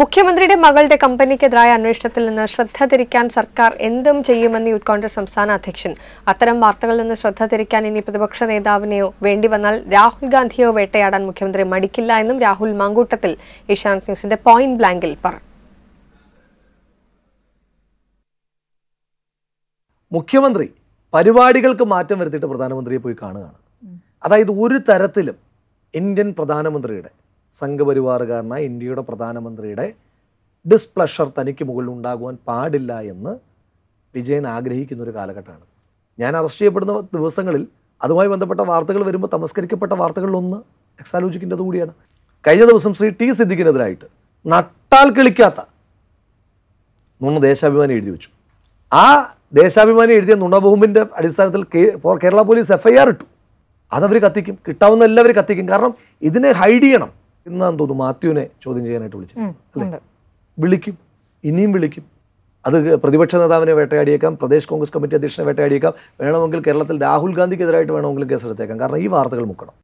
മുഖ്യമന്ത്രിയുടെ മകളുടെ കമ്പനിക്കെതിരായ അന്വേഷണത്തിൽ നിന്ന് ശ്രദ്ധ തിരിക്കാൻ സർക്കാർ എന്തും ചെയ്യുമെന്ന് യൂത്ത് കോൺഗ്രസ് സംസ്ഥാന അധ്യക്ഷൻ അത്തരം വാർത്തകളിൽ നിന്ന് ശ്രദ്ധ തിരിക്കാൻ ഇനി പ്രതിപക്ഷ നേതാവിനെയോ വന്നാൽ രാഹുൽ ഗാന്ധിയോ വേട്ടയാടാൻ മുഖ്യമന്ത്രി മടിക്കില്ല എന്നും രാഹുൽ മാങ്കൂട്ടത്തിൽ ഏഷ്യാനെറ്റ് ന്യൂസിന്റെ പോയിന്റ് ബ്ലാങ്കിൽ പറഞ്ഞു മുഖ്യമന്ത്രി പരിപാടികൾക്ക് മാറ്റം വരുത്തിയിട്ട് പ്രധാനമന്ത്രിയെ പോയി കാണുകയാണ് അതായത് ഒരു തരത്തിലും ഇന്ത്യൻ പ്രധാനമന്ത്രിയുടെ സംഘപരിവാറുകാരനായ ഇന്ത്യയുടെ പ്രധാനമന്ത്രിയുടെ ഡിസ്പ്ലഷർ തനിക്ക് മുകളിൽ ഉണ്ടാകുവാൻ പാടില്ല എന്ന് വിജയൻ ആഗ്രഹിക്കുന്ന ഒരു കാലഘട്ടമാണ് ഞാൻ അറസ്റ്റ് ചെയ്യപ്പെടുന്ന ദിവസങ്ങളിൽ അതുമായി ബന്ധപ്പെട്ട വാർത്തകൾ വരുമ്പോൾ തമസ്കരിക്കപ്പെട്ട വാർത്തകളിലൊന്ന് എക്സാലോജിക്കിൻ്റെത് കൂടിയാണ് കഴിഞ്ഞ ദിവസം ശ്രീ ടി സിദ്ദിഖിനെതിരായിട്ട് നട്ടാൽ കിളിക്കാത്ത നുണ ദേശാഭിമാനി എഴുതി വെച്ചു ആ ദേശാഭിമാനി എഴുതിയ നുണബോംബിൻ്റെ അടിസ്ഥാനത്തിൽ Kerala police F I R ഇട്ടു അതവർ കത്തിക്കും കിട്ടാവുന്ന എല്ലാവരും കത്തിക്കും കാരണം ഇതിനെ ഹൈഡ് ചെയ്യണം എന്നാന്ന് തോന്നുന്നു മാത്യുവിനെ ചോദ്യം ചെയ്യാനായിട്ട് വിളിച്ചത് അല്ലേ വിളിക്കും ഇനിയും വിളിക്കും അത് പ്രതിപക്ഷ നേതാവിനെ വേട്ടയാടിയേക്കാം പ്രദേശ് കോൺഗ്രസ് കമ്മിറ്റി അധ്യക്ഷനെ വേട്ടയാടിയേക്കാം വേണമെങ്കിൽ കേരളത്തിൽ രാഹുൽ ഗാന്ധിക്കെതിരായിട്ട് വേണമെങ്കിലും കേസെടുത്തേക്കാം കാരണം ഈ വാർത്തകൾ മുക്കണം